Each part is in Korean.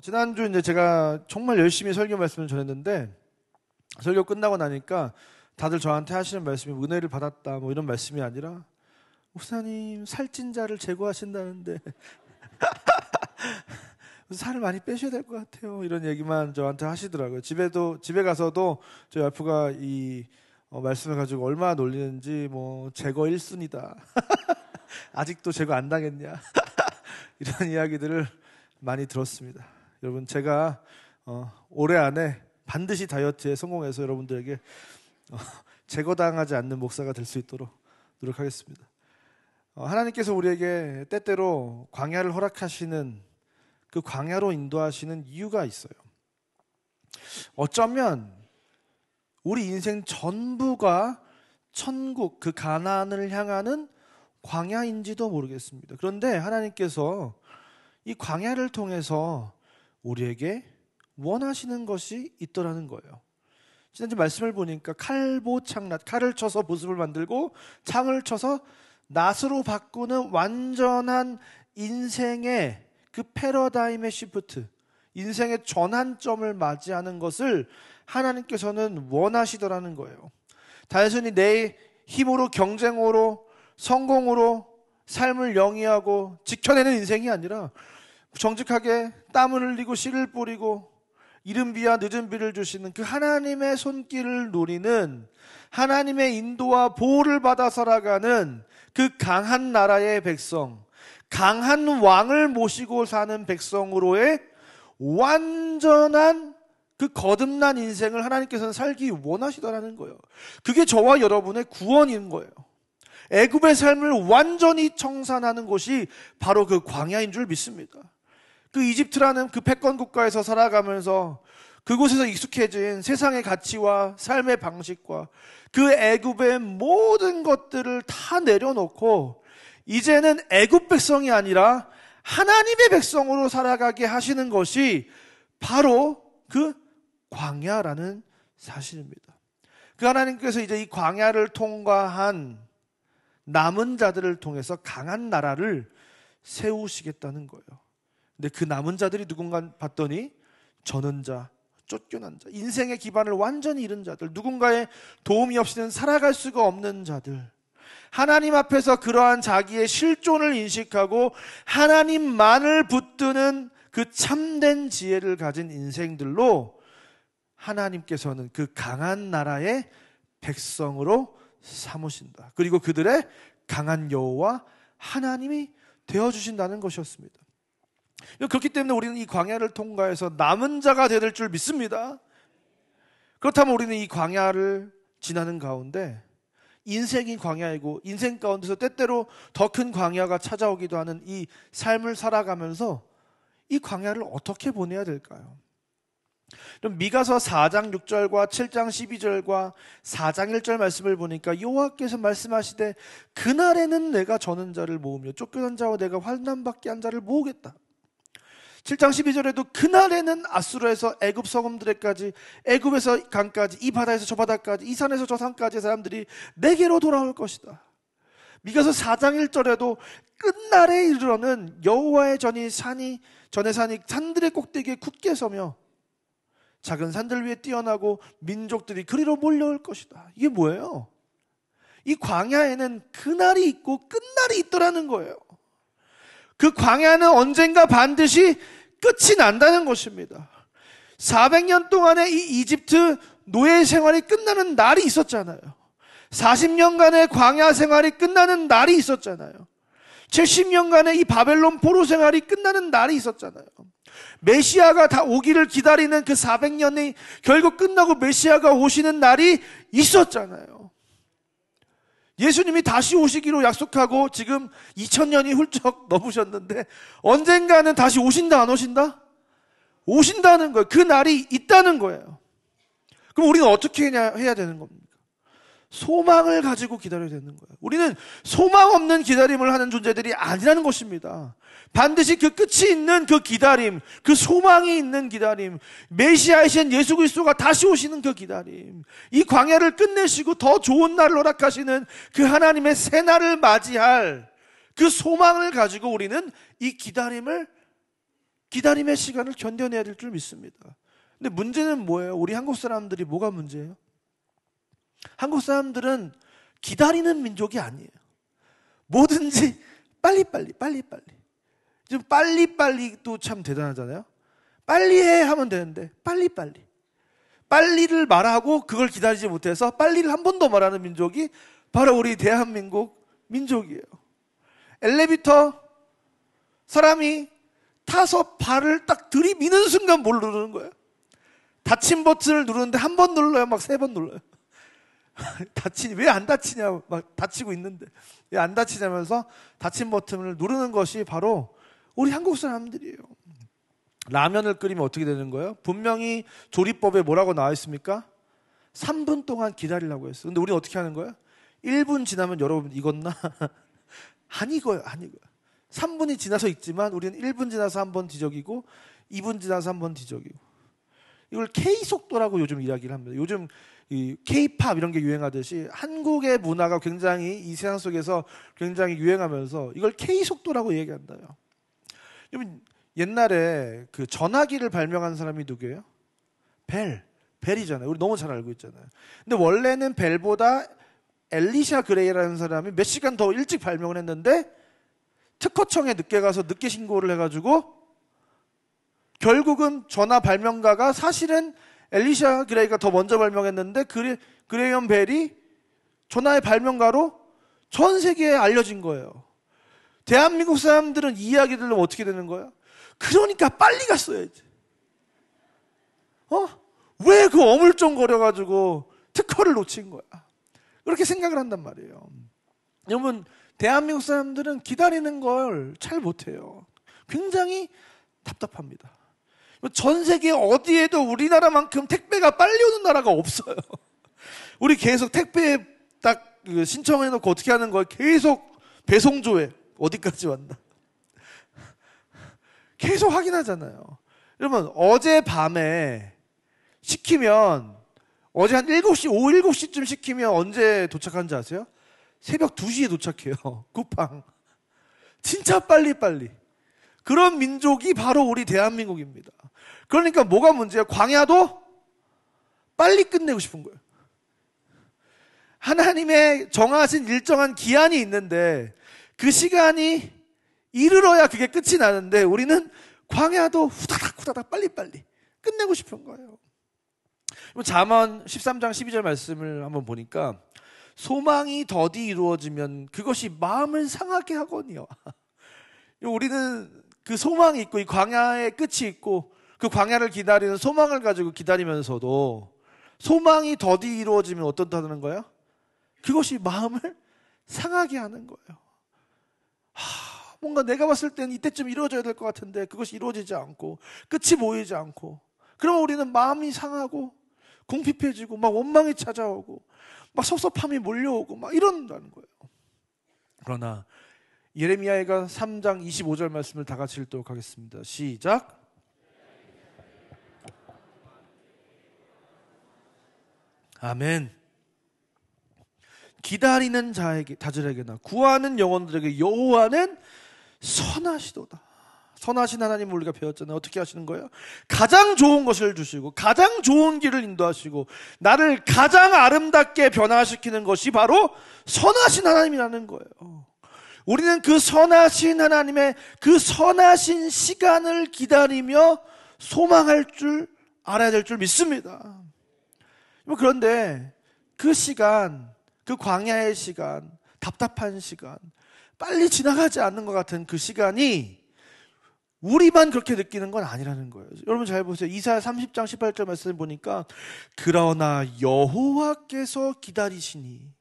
어, 지난주 이제 제가 정말 열심히 설교 말씀을 전했는데 설교 끝나고 나니까 다들 저한테 하시는 말씀이 뭐 은혜를 받았다 뭐 이런 말씀이 아니라 목사님 살찐 자를 제거하신다는데 살을 많이 빼셔야 될 것 같아요 이런 얘기만 저한테 하시더라고요 집에도 집에 가서도 저희 와이프가 이 어, 말씀을 가지고 얼마나 놀리는지 뭐 제거 1순위다 아직도 제거 안 당했냐 이런 이야기들을 많이 들었습니다. 여러분 제가 어, 올해 안에 반드시 다이어트에 성공해서 여러분들에게 어, 제거당하지 않는 목사가 될 수 있도록 노력하겠습니다. 어, 하나님께서 우리에게 때때로 광야를 허락하시는 그 광야로 인도하시는 이유가 있어요. 어쩌면 우리 인생 전부가 천국 그 가나안을 향하는 광야인지도 모르겠습니다. 그런데 하나님께서 이 광야를 통해서 우리에게 원하시는 것이 있더라는 거예요. 지난주 말씀을 보니까 칼보 창낫, 칼을 쳐서 모습을 만들고 창을 쳐서 낫으로 바꾸는 완전한 인생의 그 패러다임의 시프트, 인생의 전환점을 맞이하는 것을 하나님께서는 원하시더라는 거예요. 단순히 내 힘으로 경쟁으로 성공으로 삶을 영위하고 지켜내는 인생이 아니라 정직하게 땀을 흘리고 씨를 뿌리고 이른 비와 늦은 비를 주시는 그 하나님의 손길을 누리는 하나님의 인도와 보호를 받아 살아가는 그 강한 나라의 백성, 강한 왕을 모시고 사는 백성으로의 완전한 그 거듭난 인생을 하나님께서는 살기 원하시더라는 거예요. 그게 저와 여러분의 구원인 거예요. 애굽의 삶을 완전히 청산하는 것이 바로 그 광야인 줄 믿습니다. 그 이집트라는 그 패권 국가에서 살아가면서 그곳에서 익숙해진 세상의 가치와 삶의 방식과 그 애굽의 모든 것들을 다 내려놓고 이제는 애굽 백성이 아니라 하나님의 백성으로 살아가게 하시는 것이 바로 그 광야라는 사실입니다. 그 하나님께서 이제 이 광야를 통과한 남은 자들을 통해서 강한 나라를 세우시겠다는 거예요. 근데 그 남은 자들이 누군가 봤더니 저는 자, 쫓겨난 자, 인생의 기반을 완전히 잃은 자들, 누군가의 도움이 없이는 살아갈 수가 없는 자들. 하나님 앞에서 그러한 자기의 실존을 인식하고 하나님만을 붙드는 그 참된 지혜를 가진 인생들로 하나님께서는 그 강한 나라의 백성으로 삼으신다. 그리고 그들의 강한 여호와 하나님이 되어 주신다는 것이었습니다. 그렇기 때문에 우리는 이 광야를 통과해서 남은 자가 되야 될줄 믿습니다. 그렇다면 우리는 이 광야를 지나는 가운데 인생이 광야이고 인생 가운데서 때때로 더 큰 광야가 찾아오기도 하는 이 삶을 살아가면서 이 광야를 어떻게 보내야 될까요? 그럼 미가서 4장 6절과 7장 12절과 4장 1절 말씀을 보니까 여호와께서 말씀하시되 그날에는 내가 저는 자를 모으며 쫓겨난 자와 내가 환난받게 한 자를 모으겠다. 7장 12절에도 그날에는 아수르에서 애굽 서금들에까지 애굽에서 강까지 이 바다에서 저 바다까지 이 산에서 저 산까지 사람들이 내게로 돌아올 것이다. 미가서 4장 1절에도 끝날에 이르러는 여호와의 전이 산이 전의 산이 산들의 꼭대기에 굳게 서며 작은 산들 위에 뛰어나고 민족들이 그리로 몰려올 것이다. 이게 뭐예요? 이 광야에는 그날이 있고 끝날이 있더라는 거예요. 그 광야는 언젠가 반드시 끝이 난다는 것입니다. 400년 동안의 이 이집트 노예 생활이 끝나는 날이 있었잖아요. 40년간의 광야 생활이 끝나는 날이 있었잖아요. 70년간의 이 바벨론 포로 생활이 끝나는 날이 있었잖아요. 메시아가 다 오기를 기다리는 그 400년이 결국 끝나고 메시아가 오시는 날이 있었잖아요. 예수님이 다시 오시기로 약속하고 지금 2000년이 훌쩍 넘으셨는데 언젠가는 다시 오신다 안 오신다? 오신다는 거예요. 그 날이 있다는 거예요. 그럼 우리는 어떻게 해야 되는 겁니까? 소망을 가지고 기다려야 되는 거예요. 우리는 소망 없는 기다림을 하는 존재들이 아니라는 것입니다. 반드시 그 끝이 있는 그 기다림, 그 소망이 있는 기다림, 메시아이신 예수 그리스도가 다시 오시는 그 기다림, 이 광야를 끝내시고 더 좋은 날을 허락하시는 그 하나님의 새 날을 맞이할 그 소망을 가지고 우리는 이 기다림을 기다림의 시간을 견뎌내야 될 줄 믿습니다. 근데 문제는 뭐예요? 우리 한국 사람들이 뭐가 문제예요? 한국 사람들은 기다리는 민족이 아니에요. 뭐든지 빨리빨리, 빨리빨리. 지금 빨리빨리도 참 대단하잖아요. 빨리 해 하면 되는데, 빨리빨리. 빨리를 말하고 그걸 기다리지 못해서 빨리를 한 번 더 말하는 민족이 바로 우리 대한민국 민족이에요. 엘리베이터 사람이 타서 발을 딱 들이미는 순간 뭘 누르는 거예요? 닫힌 버튼을 누르는데 한 번 눌러요? 막 세 번 눌러요? 다치니 왜안 다치냐 막 다치고 있는데 왜 안 다치냐면서 다친 버튼을 누르는 것이 바로 우리 한국 사람들이에요. 라면을 끓이면 어떻게 되는 거예요? 분명히 조리법에 뭐라고 나와 있습니까? 3분 동안 기다리라고 했어. 근데 우리 어떻게 하는 거예요 1분 지나면 여러분 익었나? 안 익어요, 안 익어요. 3분이 지나서 익지만 우리는 1분 지나서 한번 뒤적이고 2분 지나서 한번 뒤적이고 이걸 K 속도라고 요즘 이야기를 합니다. 요즘 이 케이팝 이런 게 유행하듯이 한국의 문화가 굉장히 이 세상 속에서 굉장히 유행하면서 이걸 케이 속도라고 얘기한다요. 여러분 옛날에 그 전화기를 발명한 사람이 누구예요? 벨. 벨이잖아요. 우리 너무 잘 알고 있잖아요. 근데 원래는 벨보다 엘리샤 그레이라는 사람이 몇 시간 더 일찍 발명을 했는데 특허청에 늦게 가서 늦게 신고를 해가지고 결국은 전화 발명가가 사실은 엘리샤 그레이가 더 먼저 발명했는데 그레, 그레이엄 벨이 전화의 발명가로 전 세계에 알려진 거예요. 대한민국 사람들은 이야기 들으면 어떻게 되는 거야? 그러니까 빨리 갔어야지. 어? 왜 그 어물쩡거려가지고 특허를 놓친 거야? 그렇게 생각을 한단 말이에요. 여러분, 대한민국 사람들은 기다리는 걸 잘 못해요. 굉장히 답답합니다. 뭐 전 세계 어디에도 우리나라만큼 택배가 빨리 오는 나라가 없어요. 우리 계속 택배 딱 그 신청해놓고 어떻게 하는 거예요? 계속 배송조회 어디까지 왔나? 계속 확인하잖아요. 여러분 어제 밤에 시키면 어제 한 7시, 오후 7시쯤 시키면 언제 도착한지 아세요? 새벽 2시에 도착해요. 쿠팡. 진짜 빨리빨리. 빨리. 그런 민족이 바로 우리 대한민국입니다. 그러니까 뭐가 문제야? 광야도 빨리 끝내고 싶은 거예요. 하나님의 정하신 일정한 기한이 있는데 그 시간이 이르러야 그게 끝이 나는데 우리는 광야도 후다닥 후다닥 빨리빨리 끝내고 싶은 거예요. 자언 13장 12절 말씀을 한번 보니까 소망이 더디 이루어지면 그것이 마음을 상하게 하거니와 우리는 그 소망이 있고 이 광야의 끝이 있고 그 광야를 기다리는 소망을 가지고 기다리면서도 소망이 더디 이루어지면 어떻다는 거예요? 그것이 마음을 상하게 하는 거예요. 하, 뭔가 내가 봤을 때는 이때쯤 이루어져야 될 것 같은데 그것이 이루어지지 않고 끝이 보이지 않고 그러면 우리는 마음이 상하고 궁핍해지고 막 원망이 찾아오고 막 섭섭함이 몰려오고 막 이런다는 거예요. 그러나 예레미야가 3장 25절 말씀을 다 같이 읽도록 하겠습니다. 시작. 아멘. 기다리는 자에게 자들에게나 구하는 영혼들에게 여호와는 선하시도다. 선하신 하나님을 우리가 배웠잖아요. 어떻게 하시는 거예요? 가장 좋은 것을 주시고 가장 좋은 길을 인도하시고 나를 가장 아름답게 변화시키는 것이 바로 선하신 하나님이라는 거예요. 우리는 그 선하신 하나님의 그 선하신 시간을 기다리며 소망할 줄 알아야 될 줄 믿습니다. 뭐 그런데 그 시간, 그 광야의 시간, 답답한 시간, 빨리 지나가지 않는 것 같은 그 시간이 우리만 그렇게 느끼는 건 아니라는 거예요. 여러분 잘 보세요. 이사 30장 18절 말씀 을 보니까 그러나 여호와께서 기다리시니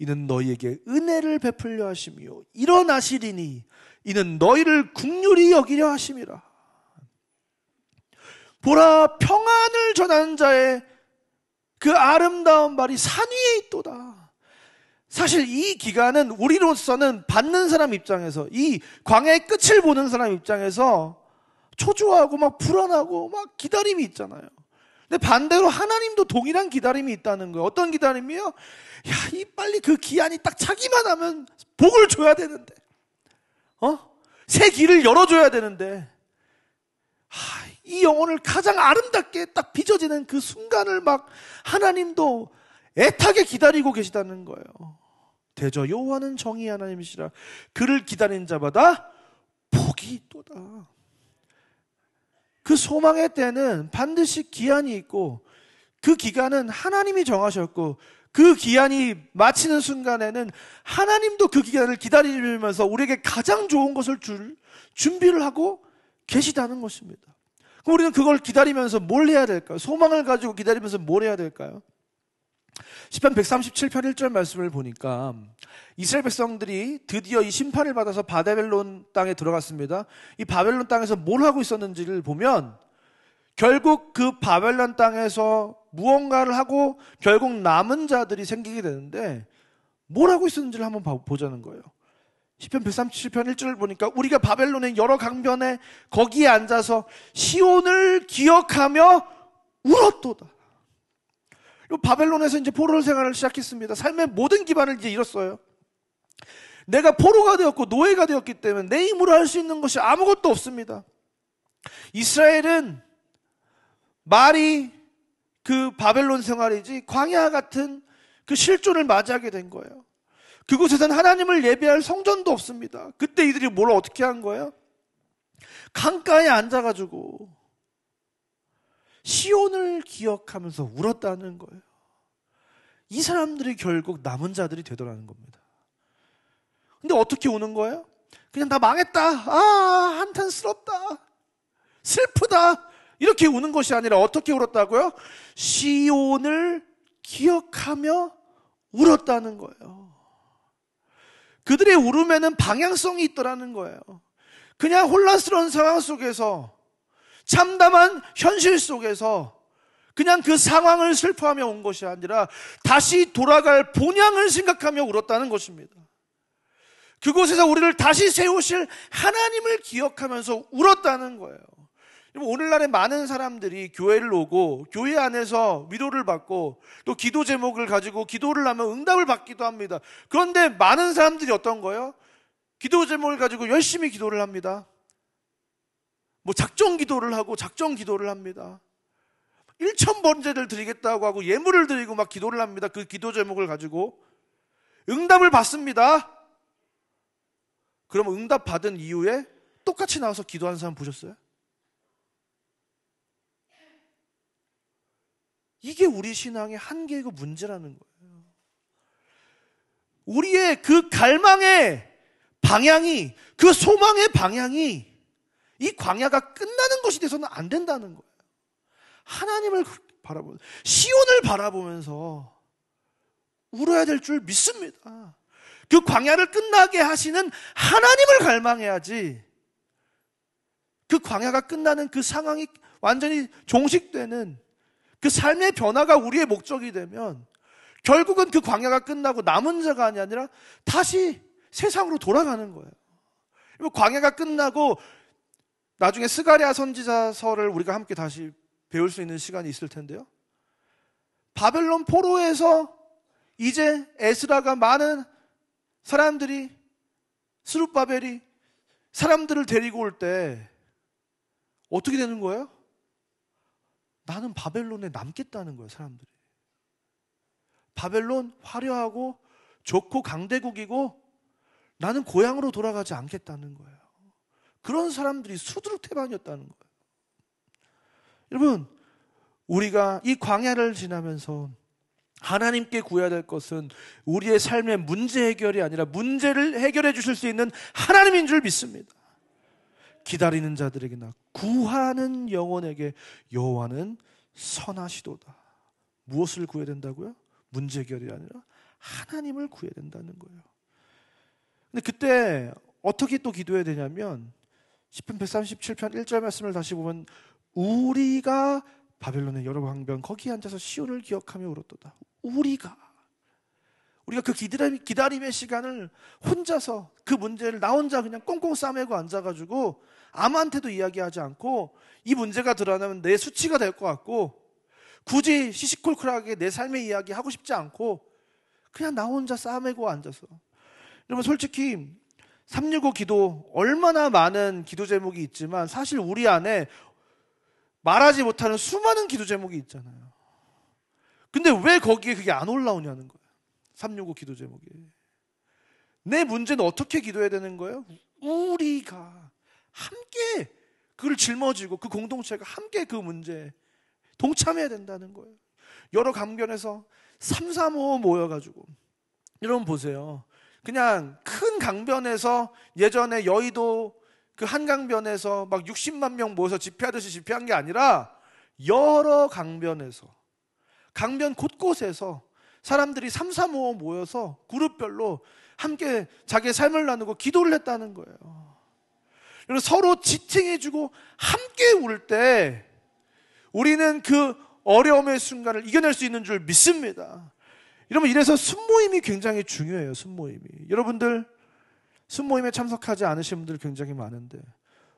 이는 너희에게 은혜를 베풀려 하심이요 일어나시리니 이는 너희를 국률이 여기려 하심이라 보라 평안을 전하는 자의 그 아름다운 말이 산 위에 있도다 사실 이 기간은 우리로서는 받는 사람 입장에서 이광의 끝을 보는 사람 입장에서 초조하고 막 불안하고 막 기다림이 있잖아요 근데 반대로 하나님도 동일한 기다림이 있다는 거예요. 어떤 기다림이요? 야, 이 빨리 그 기한이 딱 차기만 하면 복을 줘야 되는데. 어? 새 길을 열어줘야 되는데. 하, 이 영혼을 가장 아름답게 딱 빚어지는 그 순간을 막 하나님도 애타게 기다리고 계시다는 거예요. 대저 요호와는 정의 하나님이시라 그를 기다린 자마다 복이 또다 그 소망의 때는 반드시 기한이 있고 그 기간은 하나님이 정하셨고 그 기한이 마치는 순간에는 하나님도 그 기간을 기다리면서 우리에게 가장 좋은 것을 줄 준비를 하고 계시다는 것입니다. 그럼 우리는 그걸 기다리면서 뭘 해야 될까요? 소망을 가지고 기다리면서 뭘 해야 될까요? 10편 137편 1절 말씀을 보니까 이스라엘 백성들이 드디어 이 심판을 받아서 바벨론 땅에 들어갔습니다. 이 바벨론 땅에서 뭘 하고 있었는지를 보면 결국 그 바벨론 땅에서 무언가를 하고 결국 남은 자들이 생기게 되는데 뭘 하고 있었는지를 한번 보자는 거예요. 10편 137편 1절을 보니까 우리가 바벨론의 여러 강변에 거기에 앉아서 시온을 기억하며 울었도다. 바벨론에서 이제 포로 생활을 시작했습니다. 삶의 모든 기반을 이제 잃었어요. 내가 포로가 되었고 노예가 되었기 때문에 내 힘으로 할 수 있는 것이 아무것도 없습니다. 이스라엘은 말이 그 바벨론 생활이지 광야 같은 그 실존을 맞이하게 된 거예요. 그곳에선 하나님을 예배할 성전도 없습니다. 그때 이들이 뭘 어떻게 한 거예요? 강가에 앉아가지고 시온을 기억하면서 울었다는 거예요. 이 사람들이 결국 남은 자들이 되더라는 겁니다. 근데 어떻게 우는 거예요? 그냥 다 망했다. 아, 한탄스럽다. 슬프다. 이렇게 우는 것이 아니라 어떻게 울었다고요? 시온을 기억하며 울었다는 거예요. 그들의 울음에는 방향성이 있더라는 거예요. 그냥 혼란스러운 상황 속에서 참담한 현실 속에서 그냥 그 상황을 슬퍼하며 온 것이 아니라 다시 돌아갈 본향을 생각하며 울었다는 것입니다. 그곳에서 우리를 다시 세우실 하나님을 기억하면서 울었다는 거예요. 오늘날에 많은 사람들이 교회를 오고 교회 안에서 위로를 받고 또 기도 제목을 가지고 기도를 하면 응답을 받기도 합니다. 그런데 많은 사람들이 어떤 거예요? 기도 제목을 가지고 열심히 기도를 합니다. 뭐 작정 기도를 하고 작정 기도를 합니다. 1천 번제를 드리겠다고 하고 예물을 드리고 막 기도를 합니다. 그 기도 제목을 가지고 응답을 받습니다. 그럼 응답 받은 이후에 똑같이 나와서 기도한 사람 보셨어요? 이게 우리 신앙의 한계이고 문제라는 거예요. 우리의 그 갈망의 방향이, 그 소망의 방향이 이 광야가 끝나는 것이 돼서는 안 된다는 거예요. 하나님을 바라보는 시온을 바라보면서 울어야 될 줄 믿습니다. 그 광야를 끝나게 하시는 하나님을 갈망해야지. 그 광야가 끝나는 그 상황이 완전히 종식되는 그 삶의 변화가 우리의 목적이 되면 결국은 그 광야가 끝나고 남은 자가 아니라 다시 세상으로 돌아가는 거예요. 광야가 끝나고 나중에 스가리아 선지자서를 우리가 함께 다시 배울 수 있는 시간이 있을 텐데요. 바벨론 포로에서 이제 에스라가 많은 사람들이 스룹바벨이 사람들을 데리고 올 때 어떻게 되는 거예요? 나는 바벨론에 남겠다는 거예요, 사람들이. 바벨론 화려하고 좋고 강대국이고 나는 고향으로 돌아가지 않겠다는 거예요. 그런 사람들이 수두룩 태반이었다는 거예요. 여러분, 우리가 이 광야를 지나면서 하나님께 구해야 될 것은 우리의 삶의 문제 해결이 아니라 문제를 해결해 주실 수 있는 하나님인 줄 믿습니다. 기다리는 자들에게나 구하는 영혼에게 여호와는 선하시도다. 무엇을 구해야 된다고요? 문제 해결이 아니라 하나님을 구해야 된다는 거예요. 근데 그때 어떻게 또 기도해야 되냐면 10편 137편 1절 말씀을 다시 보면 우리가 바벨론의 여러 광변 거기에 앉아서 시온을 기억하며 울었도다. 우리가 우리가 그 기다림, 기다림의 시간을 혼자서 그 문제를 나 혼자 그냥 꽁꽁 싸매고 앉아가지고 아무한테도 이야기하지 않고 이 문제가 드러나면 내 수치가 될 것 같고 굳이 시시콜콜하게 내 삶의 이야기 하고 싶지 않고 그냥 나 혼자 싸매고 앉아서 여러분 솔직히 365 기도 얼마나 많은 기도 제목이 있지만 사실 우리 안에 말하지 못하는 수많은 기도 제목이 있잖아요. 근데 왜 거기에 그게 안 올라오냐는 거예요. 365 기도 제목이. 내 문제는 어떻게 기도해야 되는 거예요? 우리가 함께 그걸 짊어지고 그 공동체가 함께 그 문제에 동참해야 된다는 거예요. 여러 강변에서 삼삼오오 모여가지고 여러분 보세요. 그냥 큰 강변에서 예전에 여의도 그 한강변에서 막 60만 명 모여서 집회하듯이 집회한 게 아니라 여러 강변에서 강변 곳곳에서 사람들이 삼삼오오 모여서 그룹별로 함께 자기의 삶을 나누고 기도를 했다는 거예요. 그리고 서로 지칭해주고 함께 울 때 우리는 그 어려움의 순간을 이겨낼 수 있는 줄 믿습니다. 여러분 이래서 순모임이 굉장히 중요해요. 순모임이. 여러분들 순모임에 참석하지 않으신 분들 굉장히 많은데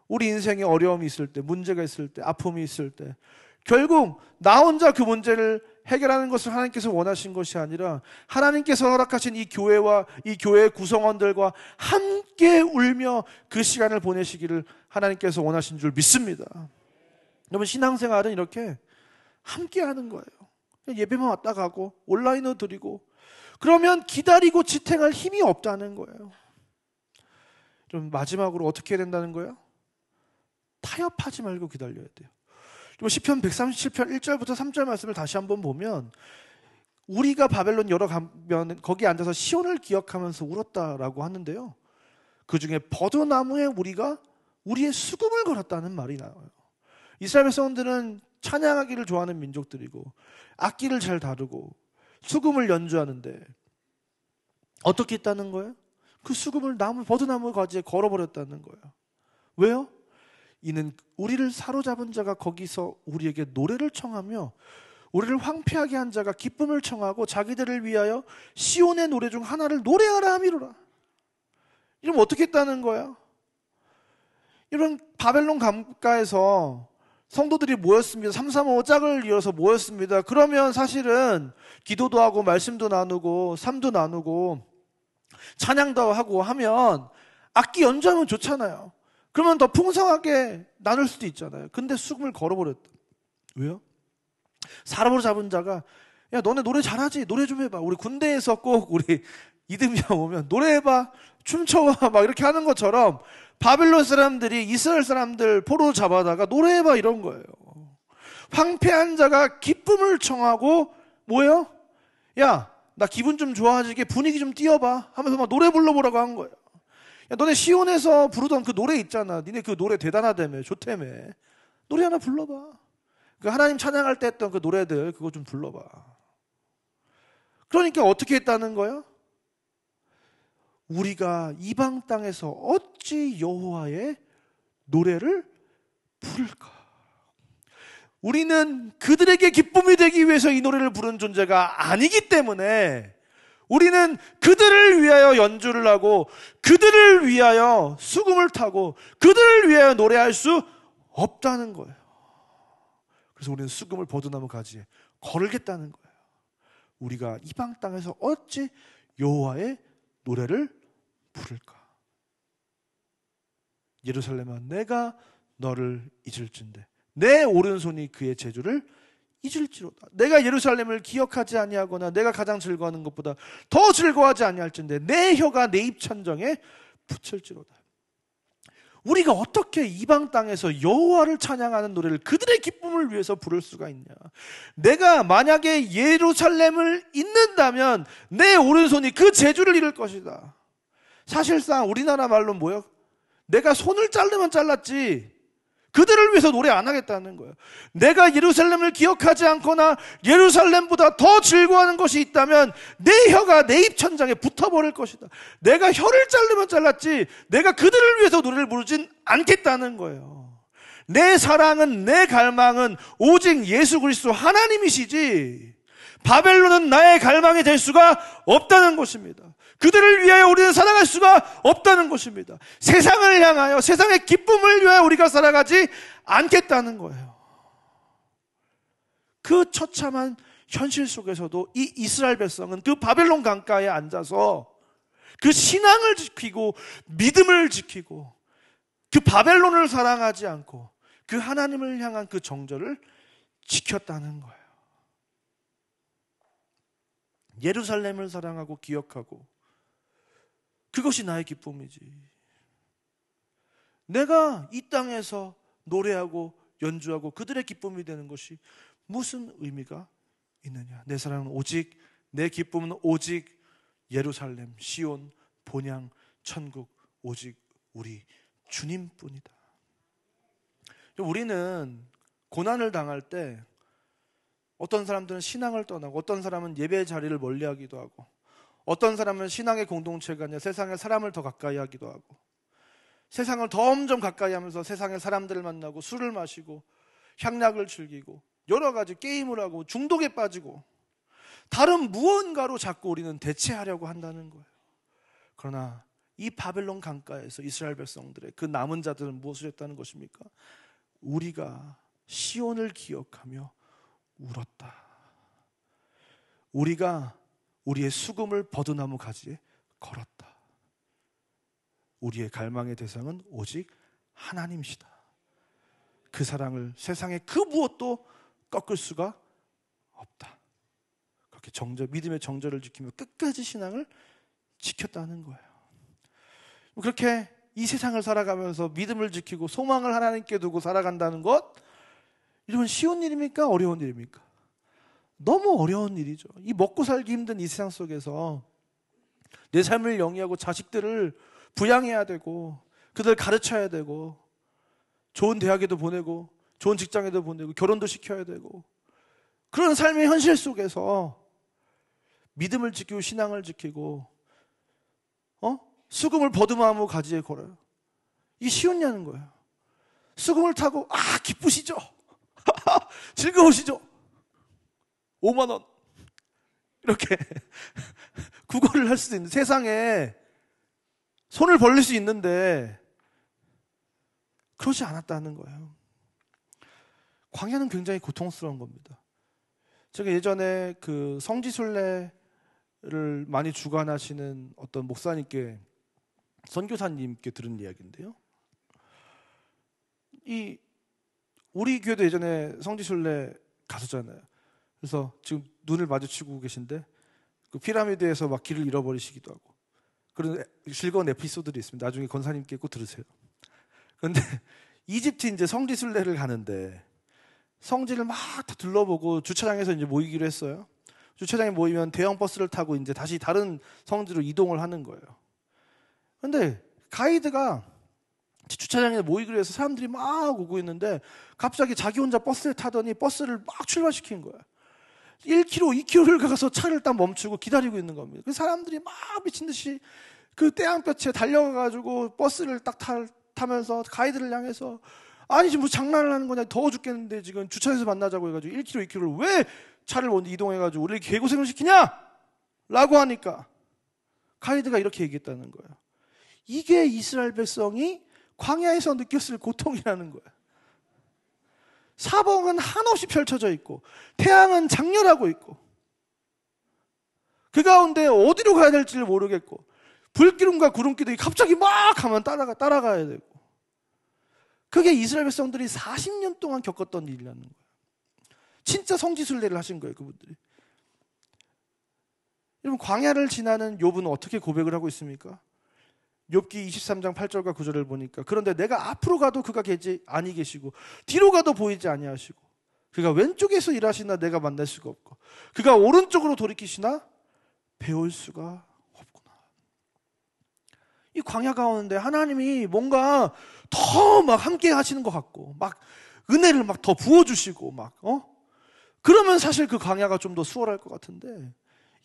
우리 인생에 어려움이 있을 때, 문제가 있을 때, 아픔이 있을 때 결국 나 혼자 그 문제를 해결하는 것을 하나님께서 원하신 것이 아니라 하나님께서 허락하신 이 교회와 이 교회의 구성원들과 함께 울며 그 시간을 보내시기를 하나님께서 원하신 줄 믿습니다. 여러분 신앙생활은 이렇게 함께 하는 거예요. 예배만 왔다 가고 온라인으로 드리고 그러면 기다리고 지탱할 힘이 없다는 거예요. 좀 마지막으로 어떻게 해야 된다는 거예요? 타협하지 말고 기다려야 돼요. 시편 137편 1절부터 3절 말씀을 다시 한번 보면 우리가 바벨론 여러 가면 거기 앉아서 시온을 기억하면서 울었다라고 하는데요. 그 중에 버드나무에 우리가 우리의 수금을 걸었다는 말이 나와요. 이스라엘 백성들은 찬양하기를 좋아하는 민족들이고 악기를 잘 다루고 수금을 연주하는데 어떻게 했다는 거예요? 그 수금을 나무 버드나무 가지에 걸어버렸다는 거예요. 왜요? 이는 우리를 사로잡은 자가 거기서 우리에게 노래를 청하며 우리를 황폐하게 한 자가 기쁨을 청하고 자기들을 위하여 시온의 노래 중 하나를 노래하라 하이로라 이러면 어떻게 했다는 거야? 이런 바벨론 감가에서 성도들이 모였습니다. 335 짝을 이어서 모였습니다. 그러면 사실은 기도도 하고 말씀도 나누고 삶도 나누고 찬양도 하고 하면 악기 연주하면 좋잖아요. 그러면 더 풍성하게 나눌 수도 있잖아요. 근데 수금을 걸어버렸다. 왜요? 사람으로 잡은 자가 야 너네 노래 잘하지 노래 좀 해봐 우리 군대에서 꼭 우리 이듬이야 오면 노래해봐 춤춰봐 막 이렇게 하는 것처럼 바벨론 사람들이 이스라엘 사람들 포로 잡아다가 노래해봐 이런 거예요. 황폐한 자가 기쁨을 청하고 뭐예요? 야, 나 기분 좀 좋아지게 분위기 좀 띄워봐 하면서 막 노래 불러보라고 한 거예요. 야, 너네 시온에서 부르던 그 노래 있잖아. 니네 그 노래 대단하다며, 좋다며. 노래 하나 불러봐. 그 하나님 찬양할 때 했던 그 노래들 그거 좀 불러봐. 그러니까 어떻게 했다는 거예요? 우리가 이방 땅에서 어찌 여호와의 노래를 부를까? 우리는 그들에게 기쁨이 되기 위해서 이 노래를 부른 존재가 아니기 때문에 우리는 그들을 위하여 연주를 하고 그들을 위하여 수금을 타고 그들을 위하여 노래할 수 없다는 거예요. 그래서 우리는 수금을 버드나무 가지에 걸겠다는 거예요. 우리가 이방 땅에서 어찌 여호와의 노래를 부를까? 예루살렘아 내가 너를 잊을진데 내 오른손이 그의 재주를 잊을지로다. 내가 예루살렘을 기억하지 아니하거나 내가 가장 즐거워하는 것보다 더 즐거워하지 아니할진데 내 혀가 내 입천정에 붙일지로다. 우리가 어떻게 이방 땅에서 여호와를 찬양하는 노래를 그들의 기쁨을 위해서 부를 수가 있냐? 내가 만약에 예루살렘을 잊는다면 내 오른손이 그 재주를 잃을 것이다. 사실상 우리나라 말로 뭐예요? 내가 손을 자르면 잘랐지. 그들을 위해서 노래 안 하겠다는 거예요. 내가 예루살렘을 기억하지 않거나 예루살렘보다 더 즐거워하는 것이 있다면 내 혀가 내 입천장에 붙어버릴 것이다. 내가 혀를 자르면 잘랐지 내가 그들을 위해서 노래를 부르진 않겠다는 거예요. 내 사랑은 내 갈망은 오직 예수 그리스도 하나님이시지 바벨론은 나의 갈망이 될 수가 없다는 것입니다. 그들을 위하여 우리는 살아갈 수가 없다는 것입니다. 세상을 향하여 세상의 기쁨을 위하여 우리가 살아가지 않겠다는 거예요. 그 처참한 현실 속에서도 이 이스라엘 백성은 그 바벨론 강가에 앉아서 그 신앙을 지키고 믿음을 지키고 그 바벨론을 사랑하지 않고 그 하나님을 향한 그 정절을 지켰다는 거예요. 예루살렘을 사랑하고 기억하고 그것이 나의 기쁨이지. 내가 이 땅에서 노래하고 연주하고 그들의 기쁨이 되는 것이 무슨 의미가 있느냐? 내 사랑은 오직 내 기쁨은 오직 예루살렘, 시온, 본향, 천국 오직 우리 주님뿐이다. 우리는 고난을 당할 때 어떤 사람들은 신앙을 떠나고 어떤 사람은 예배 자리를 멀리하기도 하고 어떤 사람은 신앙의 공동체가 아니라 세상의 사람을 더 가까이 하기도 하고 세상을 점점 가까이 하면서 세상의 사람들을 만나고 술을 마시고 향락을 즐기고 여러 가지 게임을 하고 중독에 빠지고 다른 무언가로 자꾸 우리는 대체하려고 한다는 거예요. 그러나 이 바벨론 강가에서 이스라엘 백성들의 그 남은 자들은 무엇을 했다는 것입니까? 우리가 시온을 기억하며 울었다. 우리가 우리의 수금을 버드나무 가지에 걸었다. 우리의 갈망의 대상은 오직 하나님이시다. 그 사랑을 세상에그 무엇도 꺾을 수가 없다. 그렇게 정절, 믿음의 정절을 지키며 끝까지 신앙을 지켰다는 거예요. 그렇게 이 세상을 살아가면서 믿음을 지키고 소망을 하나님께 두고 살아간다는 것, 이건 쉬운 일입니까? 어려운 일입니까? 너무 어려운 일이죠. 이 먹고 살기 힘든 이 세상 속에서 내 삶을 영위하고 자식들을 부양해야 되고 그들 가르쳐야 되고 좋은 대학에도 보내고 좋은 직장에도 보내고 결혼도 시켜야 되고 그런 삶의 현실 속에서 믿음을 지키고 신앙을 지키고 어? 수금을 버드마무 가지에 걸어요. 이 쉬웠냐는 거예요. 수금을 타고 아 기쁘시죠? 즐거우시죠? 5만 원 이렇게 구걸을 할 수도 있는 세상에 손을 벌릴 수 있는데 그러지 않았다는 거예요. 광야는 굉장히 고통스러운 겁니다. 제가 예전에 그 성지순례를 많이 주관하시는 어떤 목사님께 선교사님께 들은 이야기인데요. 이 우리 교회도 예전에 성지순례 갔었잖아요. 그래서 지금 눈을 마주치고 계신데 그 피라미드에서 막 길을 잃어버리시기도 하고 그런 즐거운 에피소드들이 있습니다. 나중에 권사님께 꼭 들으세요. 그런데 이집트 이제 성지순례를 가는데 성지를 막 다 둘러보고 주차장에서 이제 모이기로 했어요. 주차장에 모이면 대형 버스를 타고 이제 다시 다른 성지로 이동을 하는 거예요. 근데 가이드가 주차장에 모이기로 해서 사람들이 막 오고 있는데 갑자기 자기 혼자 버스를 타더니 버스를 막 출발시킨 거야. 1km, 2km를 가서 차를 딱 멈추고 기다리고 있는 겁니다. 그 사람들이 막 미친 듯이 그 태양볕에 달려가가지고 버스를 딱 타, 타면서 가이드를 향해서 아니 지금 무 장난을 하는 거냐 더워 죽겠는데 지금 주차해서 만나자고 해가지고 1km, 2km를 왜 차를 먼저 이동해가지고 우리를 개고생을 시키냐? 라고 하니까 가이드가 이렇게 얘기했다는 거예요. 이게 이스라엘 백성이 광야에서 느꼈을 고통이라는 거예요. 사봉은 한없이 펼쳐져 있고 태양은 장렬하고 있고 그 가운데 어디로 가야 될지를 모르겠고 불기름과 구름기이 갑자기 막 가면 따라가 따라가야 되고 그게 이스라엘 백성들이 40년 동안 겪었던 일이라는 거예요. 진짜 성지순례를 하신 거예요, 그분들이. 여러분 광야를 지나는 요 욥은 어떻게 고백을 하고 있습니까? 욥기 23장 8절과 9절을 보니까 그런데 내가 앞으로 가도 그가 계지 아니 계시고 뒤로 가도 보이지 아니하시고 그가 왼쪽에서 일하시나 내가 만날 수가 없고 그가 오른쪽으로 돌이키시나 배울 수가 없구나. 이 광야 가운데 하나님이 뭔가 더 막 함께 하시는 것 같고 막 은혜를 막 더 부어 주시고 막 어? 그러면 사실 그 광야가 좀 더 수월할 것 같은데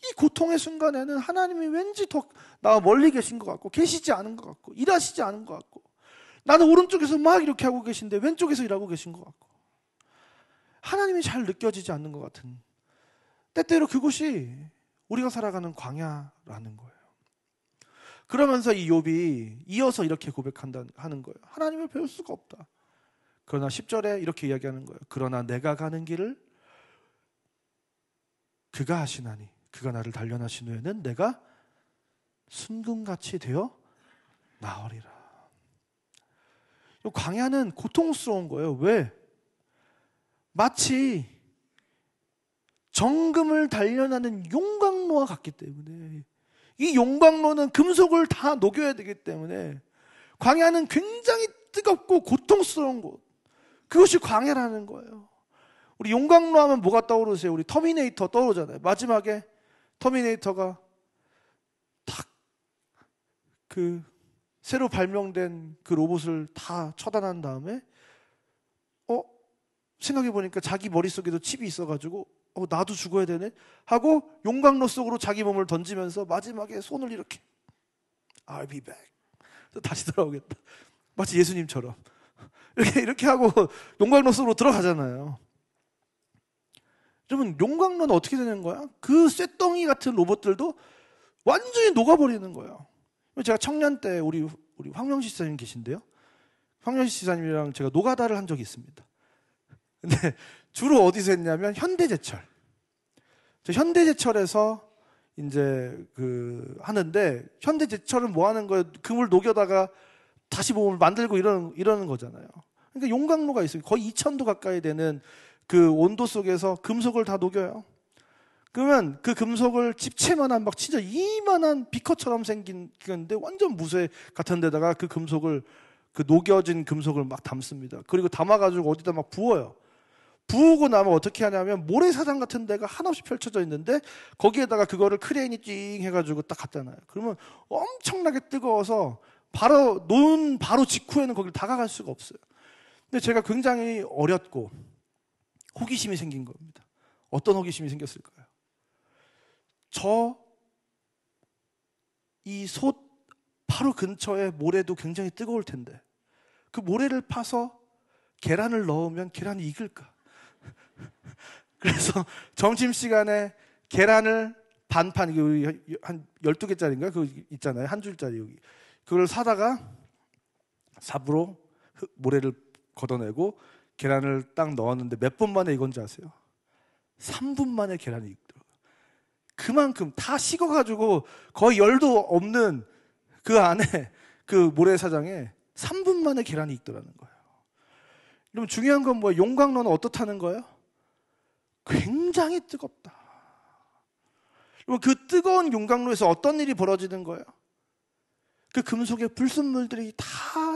이 고통의 순간에는 하나님이 왠지 더 나와 멀리 계신 것 같고 계시지 않은 것 같고 일하시지 않은 것 같고 나는 오른쪽에서 막 이렇게 하고 계신데 왼쪽에서 일하고 계신 것 같고 하나님이 잘 느껴지지 않는 것 같은 때때로 그곳이 우리가 살아가는 광야라는 거예요. 그러면서 이 욥이 이어서 이렇게 고백한다 하는 거예요. 하나님을 배울 수가 없다. 그러나 10절에 이렇게 이야기하는 거예요. 그러나 내가 가는 길을 그가 하시나니 그가 나를 단련하신 후에는 내가 순금같이 되어 나으리라. 광야는 고통스러운 거예요. 왜? 마치 정금을 단련하는 용광로와 같기 때문에 이 용광로는 금속을 다 녹여야 되기 때문에 광야는 굉장히 뜨겁고 고통스러운 곳. 그것이 광야라는 거예요. 우리 용광로 하면 뭐가 떠오르세요? 우리 터미네이터 떠오르잖아요. 마지막에 터미네이터가 탁 그 새로 발명된 그 로봇을 다 처단한 다음에 어 생각해 보니까 자기 머릿속에도 칩이 있어가지고 어 나도 죽어야 되네 하고 용광로 속으로 자기 몸을 던지면서 마지막에 손을 이렇게 I'll be back 다시 돌아오겠다 마치 예수님처럼 이렇게 이렇게 하고 용광로 속으로 들어가잖아요. 여러분 용광로는 어떻게 되는 거야? 그 쇳덩이 같은 로봇들도 완전히 녹아버리는 거예요. 제가 청년 때 우리 우리 황명시 사님 계신데요. 황명시 지사님이랑 제가 노가다를 한 적이 있습니다. 근데 주로 어디서 했냐면 현대제철. 현대제철에서 이제 그 하는데 현대제철은 뭐 하는 거예요? 금을 녹여다가 다시 몸을 만들고 이러는 이러는 거잖아요. 그러니까 용광로가 있어요. 거의 2천도 가까이 되는 그 온도 속에서 금속을 다 녹여요. 그러면 그 금속을 집채만한 막 진짜 이만한 비커처럼 생긴 건데 완전 무쇠 같은 데다가 그 금속을 그 녹여진 금속을 막 담습니다. 그리고 담아가지고 어디다 막 부어요. 부으고 나면 어떻게 하냐면 모래사장 같은 데가 한없이 펼쳐져 있는데 거기에다가 그거를 크레인이 찡 해가지고 딱 갖다 놔요. 그러면 엄청나게 뜨거워서 바로 논 바로 직후에는 거기를 다가갈 수가 없어요. 근데 제가 굉장히 어렸고 호기심이 생긴 겁니다. 어떤 호기심이 생겼을까요? 저 이 솥 바로 근처에 모래도 굉장히 뜨거울 텐데 그 모래를 파서 계란을 넣으면 계란이 익을까? 그래서 점심시간에 계란을 반판, 한 12개짜리인가? 그 있잖아요. 한 줄짜리 여기. 그걸 사다가 삽으로 모래를 걷어내고 계란을 딱 넣었는데 몇 분 만에 익은지 아세요? 3분 만에 계란이 익더라고요. 그만큼 다 식어가지고 거의 열도 없는 그 안에 그 모래사장에 3분 만에 계란이 익더라는 거예요. 그럼 중요한 건 뭐예요? 용광로는 어떻다는 거예요? 굉장히 뜨겁다. 그리고그 뜨거운 용광로에서 어떤 일이 벌어지는 거예요? 그 금속의 불순물들이 다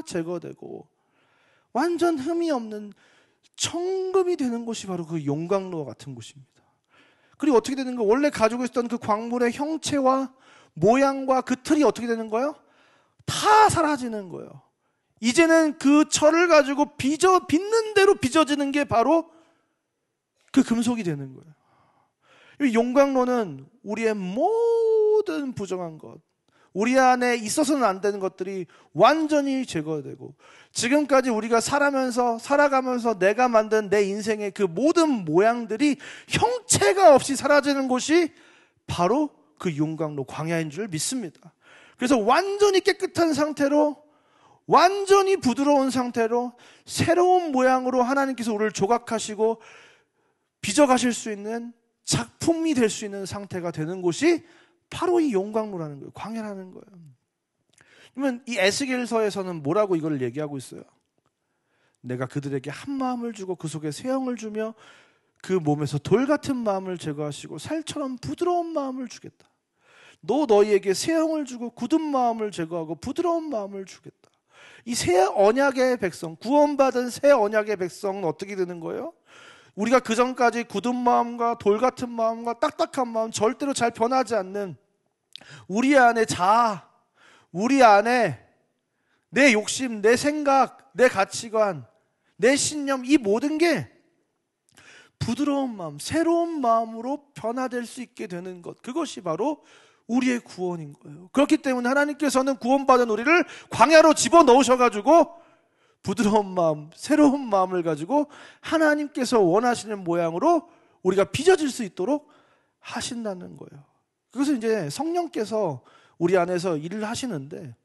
제거되고 완전 흠이 없는 청금이 되는 곳이 바로 그 용광로와 같은 곳입니다. 그리고 어떻게 되는 거? 원래 가지고 있었던 그 광물의 형체와 모양과 그 틀이 어떻게 되는 거예요? 다 사라지는 거예요. 이제는 그 철을 가지고 빚어 빚는 대로 빚어지는 게 바로 그 금속이 되는 거예요. 용광로는 우리의 모든 부정한 것, 우리 안에 있어서는 안 되는 것들이 완전히 제거되고 지금까지 우리가 살아면서 살아가면서 내가 만든 내 인생의 그 모든 모양들이 형체가 없이 사라지는 곳이 바로 그 용광로 광야인 줄 믿습니다. 그래서 완전히 깨끗한 상태로 완전히 부드러운 상태로 새로운 모양으로 하나님께서 우리를 조각하시고 빚어가실 수 있는 작품이 될 수 있는 상태가 되는 곳이 바로 이 용광로라는 거예요. 광야라는 거예요. 그러면 이 에스겔서에서는 뭐라고 이걸 얘기하고 있어요? 내가 그들에게 한 마음을 주고 그 속에 세형을 주며 그 몸에서 돌 같은 마음을 제거하시고 살처럼 부드러운 마음을 주겠다. 너 너희에게 세형을 주고 굳은 마음을 제거하고 부드러운 마음을 주겠다. 이 새 언약의 백성, 구원받은 새 언약의 백성은 어떻게 되는 거예요? 우리가 그 전까지 굳은 마음과 돌 같은 마음과 딱딱한 마음 절대로 잘 변하지 않는 우리 안에 자아, 우리 안에 내 욕심, 내 생각, 내 가치관, 내 신념 이 모든 게 부드러운 마음, 새로운 마음으로 변화될 수 있게 되는 것. 그것이 바로 우리의 구원인 거예요. 그렇기 때문에 하나님께서는 구원받은 우리를 광야로 집어 넣으셔가지고 부드러운 마음, 새로운 마음을 가지고 하나님께서 원하시는 모양으로 우리가 빚어질 수 있도록 하신다는 거예요. 그것은 이제 성령께서 우리 안에서 일을 하시는데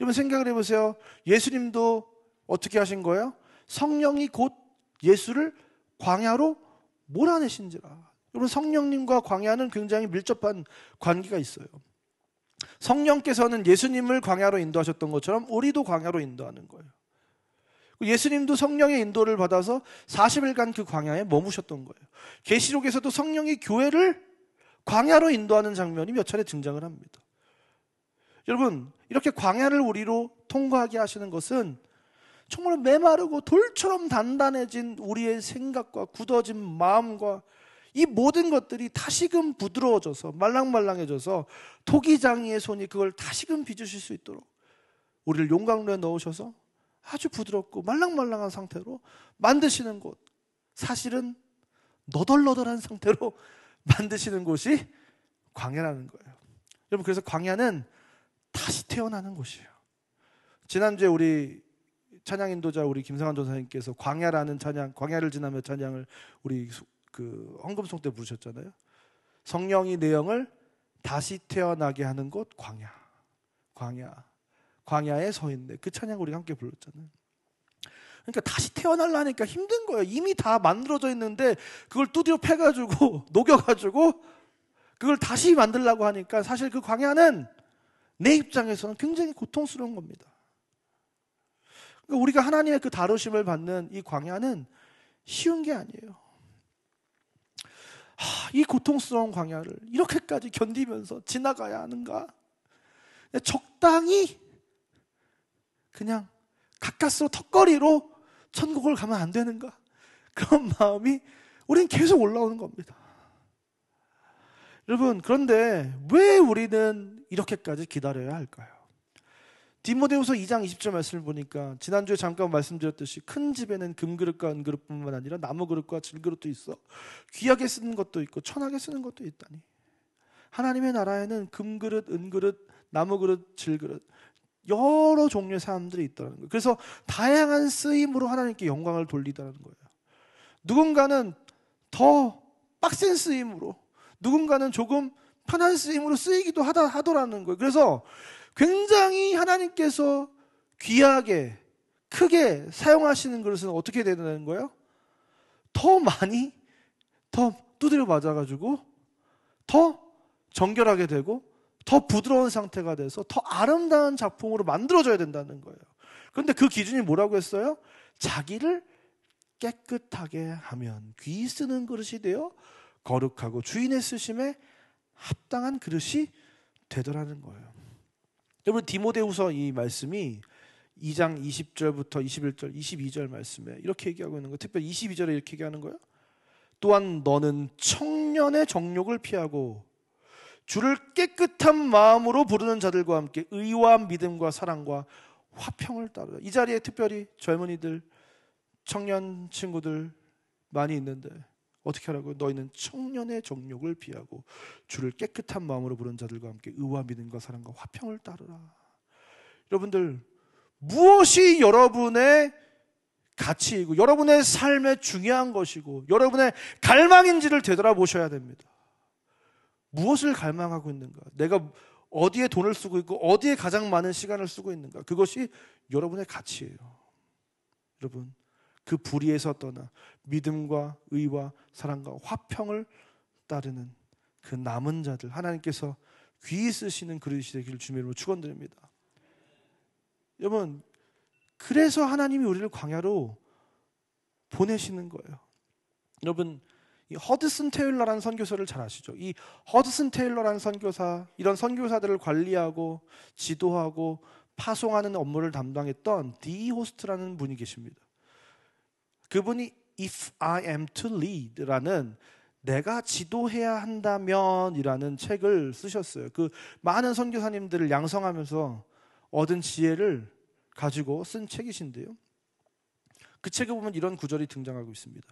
여러분 생각을 해보세요. 예수님도 어떻게 하신 거예요? 성령이 곧 예수를 광야로 몰아내신지라. 여러분 성령님과 광야는 굉장히 밀접한 관계가 있어요. 성령께서는 예수님을 광야로 인도하셨던 것처럼 우리도 광야로 인도하는 거예요. 예수님도 성령의 인도를 받아서 40일간 그 광야에 머무셨던 거예요. 계시록에서도 성령이 교회를 광야로 인도하는 장면이 몇 차례 등장을 합니다. 여러분, 이렇게 광야를 우리로 통과하게 하시는 것은 정말 메마르고 돌처럼 단단해진 우리의 생각과 굳어진 마음과 이 모든 것들이 다시금 부드러워져서 말랑말랑해져서 토기장이의 손이 그걸 다시금 빚으실 수 있도록 우리를 용광로에 넣으셔서 아주 부드럽고 말랑말랑한 상태로 만드시는 곳. 사실은 너덜너덜한 상태로 만드시는 곳이 광야라는 거예요. 여러분, 그래서 광야는 다시 태어나는 곳이에요. 지난주에 우리 찬양 인도자 우리 김상환 전사님께서 광야라는 찬양, 광야를 지나며 찬양을 우리 그 헌금송 때 부르셨잖아요. 성령이 내영을 다시 태어나게 하는 곳 광야. 광야. 광야에 서 있는데 그 찬양 우리가 함께 불렀잖아요. 그러니까 다시 태어날라니까 힘든 거예요. 이미 다 만들어져 있는데 그걸 두드려 패가지고 녹여가지고 그걸 다시 만들라고 하니까 사실 그 광야는 내 입장에서는 굉장히 고통스러운 겁니다. 그러니까 우리가 하나님의 그 다루심을 받는 이 광야는 쉬운 게 아니에요. 하, 이 고통스러운 광야를 이렇게까지 견디면서 지나가야 하는가? 적당히 그냥 가까스로 턱걸이로 천국을 가면 안 되는가? 그런 마음이 우린 계속 올라오는 겁니다. 여러분, 그런데 왜 우리는 이렇게까지 기다려야 할까요? 디모데후서 2장 20절 말씀을 보니까 지난주에 잠깐 말씀드렸듯이 큰 집에는 금그릇과 은그릇뿐만 아니라 나무그릇과 질그릇도 있어 귀하게 쓰는 것도 있고 천하게 쓰는 것도 있다니 하나님의 나라에는 금그릇, 은그릇, 나무그릇, 질그릇 여러 종류의 사람들이 있다는 거예요. 그래서 다양한 쓰임으로 하나님께 영광을 돌리다는 거예요. 누군가는 더 빡센 쓰임으로, 누군가는 조금 편한 쓰임으로 쓰이기도 하다 하더라는 거예요. 그래서 굉장히 하나님께서 귀하게 크게 사용하시는 것은 어떻게 되는 거예요? 더 많이 더 두드려 맞아가지고 더 정결하게 되고 더 부드러운 상태가 돼서 더 아름다운 작품으로 만들어져야 된다는 거예요. 그런데 그 기준이 뭐라고 했어요? 자기를 깨끗하게 하면 귀 쓰는 그릇이 되어 거룩하고 주인의 쓰심에 합당한 그릇이 되더라는 거예요. 여러분 디모데후서 이 말씀이 2장 20절부터 21절, 22절 말씀에 이렇게 얘기하고 있는 거. 예요 특별히 22절에 이렇게 얘기하는 거예요. 또한 너는 청년의 정욕을 피하고 주를 깨끗한 마음으로 부르는 자들과 함께 의와 믿음과 사랑과 화평을 따르라. 이 자리에 특별히 젊은이들, 청년 친구들 많이 있는데 어떻게 하라고? 너희는 청년의 정욕을 피하고 주를 깨끗한 마음으로 부르는 자들과 함께 의와 믿음과 사랑과 화평을 따르라. 여러분들 무엇이 여러분의 가치이고 여러분의 삶의 중요한 것이고 여러분의 갈망인지를 되돌아보셔야 됩니다. 무엇을 갈망하고 있는가? 내가 어디에 돈을 쓰고 있고 어디에 가장 많은 시간을 쓰고 있는가? 그것이 여러분의 가치예요. 여러분, 그 불의에서 떠나 믿음과 의와 사랑과 화평을 따르는 그 남은 자들 하나님께서 귀히 쓰시는 그릇이 되기를 주의 으로 축원드립니다. 여러분, 그래서 하나님이 우리를 광야로 보내시는 거예요. 여러분, 이 허드슨 테일러라는 선교사를 잘 아시죠? 이 허드슨 테일러라는 선교사, 이런 선교사들을 관리하고 지도하고 파송하는 업무를 담당했던 디 호스트라는 분이 계십니다. 그분이 If I Am to Lead라는 내가 지도해야 한다면이라는 책을 쓰셨어요. 그 많은 선교사님들을 양성하면서 얻은 지혜를 가지고 쓴 책이신데요. 그 책에 보면 이런 구절이 등장하고 있습니다.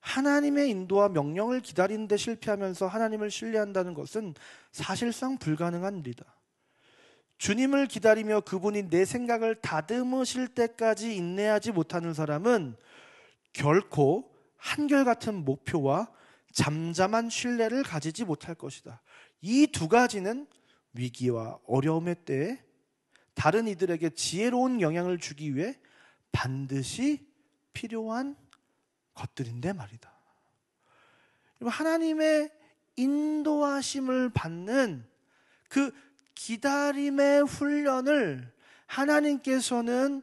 하나님의 인도와 명령을 기다리는데 실패하면서 하나님을 신뢰한다는 것은 사실상 불가능합니다 주님을 기다리며 그분이 내 생각을 다듬으실 때까지 인내하지 못하는 사람은 결코 한결같은 목표와 잠잠한 신뢰를 가지지 못할 것이다. 이 두 가지는 위기와 어려움의 때에 다른 이들에게 지혜로운 영향을 주기 위해 반드시 필요한 것들인데 말이다. 하나님의 인도하심을 받는 그 기다림의 훈련을 하나님께서는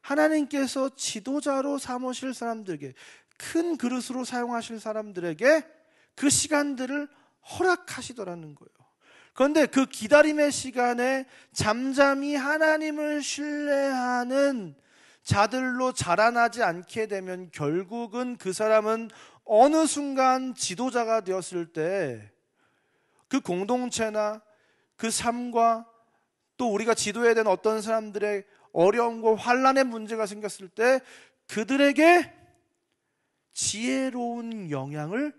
하나님께서 지도자로 삼으실 사람들에게 큰 그릇으로 사용하실 사람들에게 그 시간들을 허락하시더라는 거예요. 그런데 그 기다림의 시간에 잠잠히 하나님을 신뢰하는 자들로 자라나지 않게 되면 결국은 그 사람은 어느 순간 지도자가 되었을 때 그 공동체나 그 삶과 또 우리가 지도해야 되는 어떤 사람들의 어려움과 환란의 문제가 생겼을 때 그들에게 지혜로운 영향을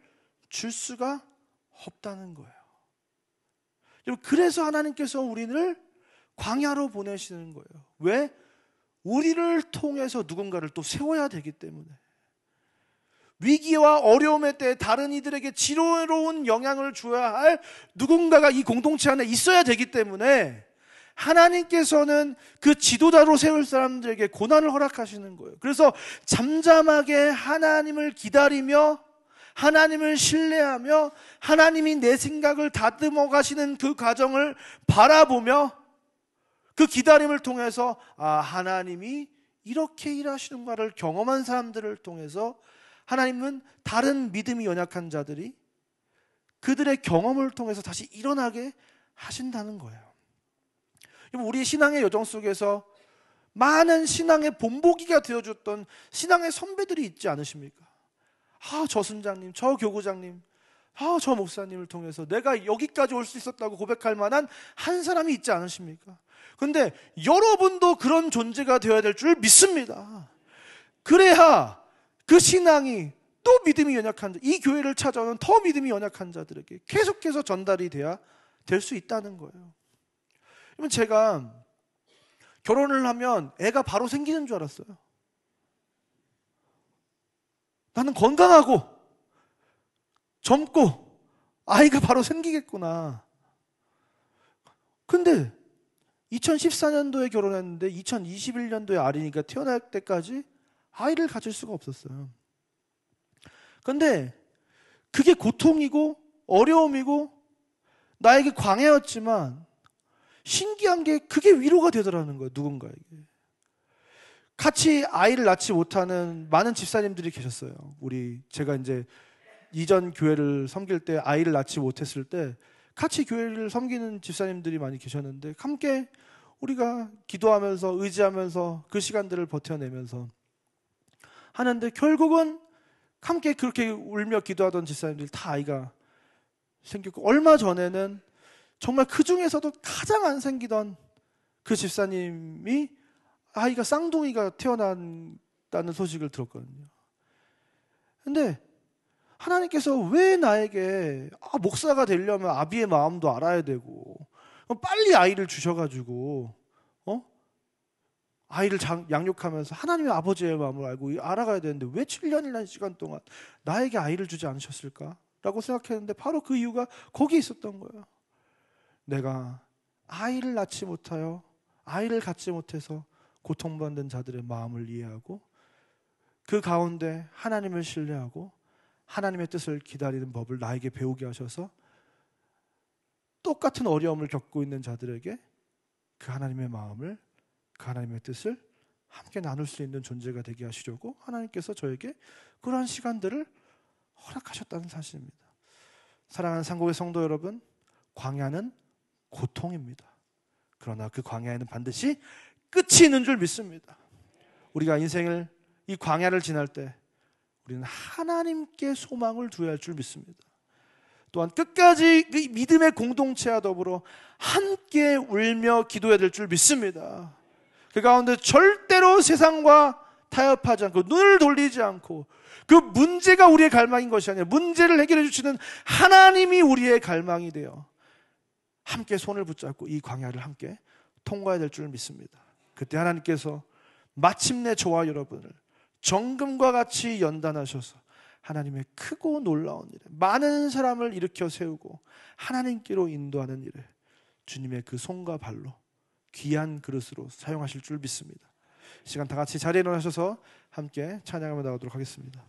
줄 수가 없다는 거예요. 그래서 하나님께서 우리를 광야로 보내시는 거예요. 왜? 우리를 통해서 누군가를 또 세워야 되기 때문에 위기와 어려움의 때에 다른 이들에게 지로로운 영향을 줘야할 누군가가 이 공동체 안에 있어야 되기 때문에 하나님께서는 그 지도자로 세울 사람들에게 고난을 허락하시는 거예요. 그래서 잠잠하게 하나님을 기다리며 하나님을 신뢰하며 하나님이 내 생각을 다듬어 가시는 그 과정을 바라보며 그 기다림을 통해서 아, 하나님이 이렇게 일하시는가를 경험한 사람들을 통해서 하나님은 다른 믿음이 연약한 자들이 그들의 경험을 통해서 다시 일어나게 하신다는 거예요. 우리 신앙의 여정 속에서 많은 신앙의 본보기가 되어줬던 신앙의 선배들이 있지 않으십니까? 아, 저 순장님, 저 교구장님, 아, 저 목사님을 통해서 내가 여기까지 올 수 있었다고 고백할 만한 한 사람이 있지 않으십니까? 근데 여러분도 그런 존재가 되어야 될 줄 믿습니다. 그래야 그 신앙이 또 믿음이 연약한 자, 이 교회를 찾아오는 더 믿음이 연약한 자들에게 계속해서 전달이 돼야 될 수 있다는 거예요. 그러면 제가 결혼을 하면 애가 바로 생기는 줄 알았어요. 나는 건강하고 젊고 아이가 바로 생기겠구나. 근데 2014년도에 결혼했는데 2021년도에 아리니까 태어날 때까지 아이를 가질 수가 없었어요. 근데 그게 고통이고 어려움이고 나에게 광해였지만 신기한 게 그게 위로가 되더라는 거예요, 누군가에게. 같이 아이를 낳지 못하는 많은 집사님들이 계셨어요. 우리 제가 이제 이전 교회를 섬길 때 아이를 낳지 못했을 때 같이 교회를 섬기는 집사님들이 많이 계셨는데 함께 우리가 기도하면서 의지하면서 그 시간들을 버텨내면서 하는데 결국은 함께 그렇게 울며 기도하던 집사님들 다 아이가 생겼고 얼마 전에는 정말 그 중에서도 가장 안 생기던 그 집사님이 아이가 쌍둥이가 태어난다는 소식을 들었거든요. 근데 하나님께서 왜 나에게 아, 목사가 되려면 아비의 마음도 알아야 되고 빨리 아이를 주셔가지고 어? 아이를 장, 양육하면서 하나님의 아버지의 마음을 알고 알아가야 되는데 왜 7년이라는 시간 동안 나에게 아이를 주지 않으셨을까? 라고 생각했는데 바로 그 이유가 거기에 있었던 거예요. 내가 아이를 낳지 못하여 아이를 갖지 못해서 고통받는 자들의 마음을 이해하고 그 가운데 하나님을 신뢰하고 하나님의 뜻을 기다리는 법을 나에게 배우게 하셔서 똑같은 어려움을 겪고 있는 자들에게 그 하나님의 마음을 그 하나님의 뜻을 함께 나눌 수 있는 존재가 되게 하시려고 하나님께서 저에게 그러한 시간들을 허락하셨다는 사실입니다. 사랑하는 상고의 성도 여러분, 광야는 고통입니다. 그러나 그 광야에는 반드시 끝이 있는 줄 믿습니다. 우리가 인생을 이 광야를 지날 때 우리는 하나님께 소망을 두어야 할 줄 믿습니다. 또한 끝까지 그 믿음의 공동체와 더불어 함께 울며 기도해야 될 줄 믿습니다. 그 가운데 절대로 세상과 타협하지 않고 눈을 돌리지 않고 그 문제가 우리의 갈망인 것이 아니라 문제를 해결해 주시는 하나님이 우리의 갈망이 되어 함께 손을 붙잡고 이 광야를 함께 통과해야 될 줄 믿습니다. 그때 하나님께서 마침내 저와 여러분을 정금과 같이 연단하셔서 하나님의 크고 놀라운 일에 많은 사람을 일으켜 세우고 하나님께로 인도하는 일에 주님의 그 손과 발로 귀한 그릇으로 사용하실 줄 믿습니다. 시간 다 같이 자리에 일어나셔서 함께 찬양하며 나가도록 하겠습니다.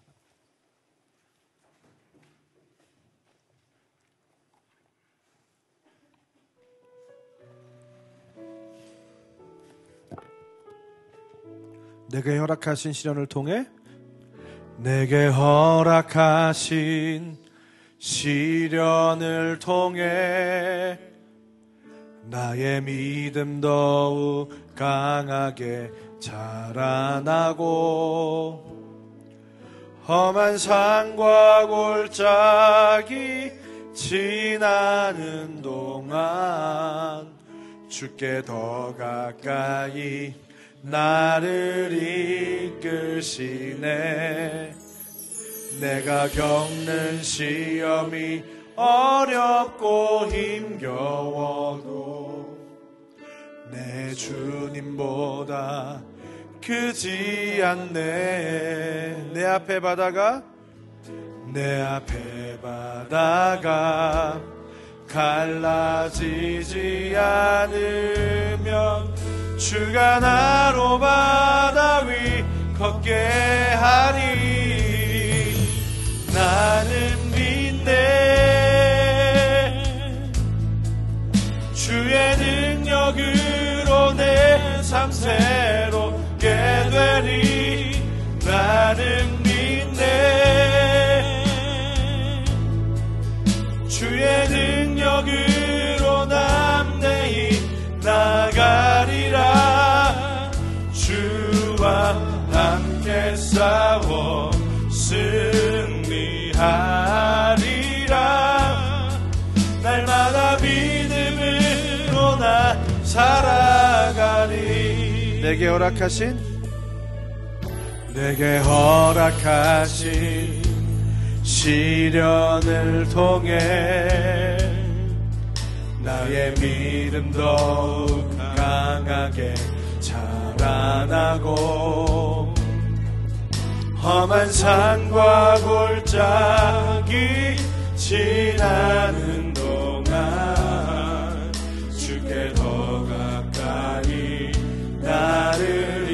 내게 허락하신 시련을 통해 내게 허락하신 시련을 통해 나의 믿음 더욱 강하게 자라나고 험한 산과 골짜기 지나는 동안 주게더 가까이 나를 이끄시네 내가 겪는 시험이 어렵고 힘겨워도 내 주님보다 크지 않네 내 앞에 바다가 내 앞에 바다가 갈라지지 않으면 주가 나로 바다 위 걷게 하리 나는 믿네 주의 능력으로 내 삶 새롭게 되리 나는 내게 허락하신 내게 허락하신 시련을 통해 나의 믿음 더욱 강하게 자라나고 험한 산과 골짜기 지나는 나를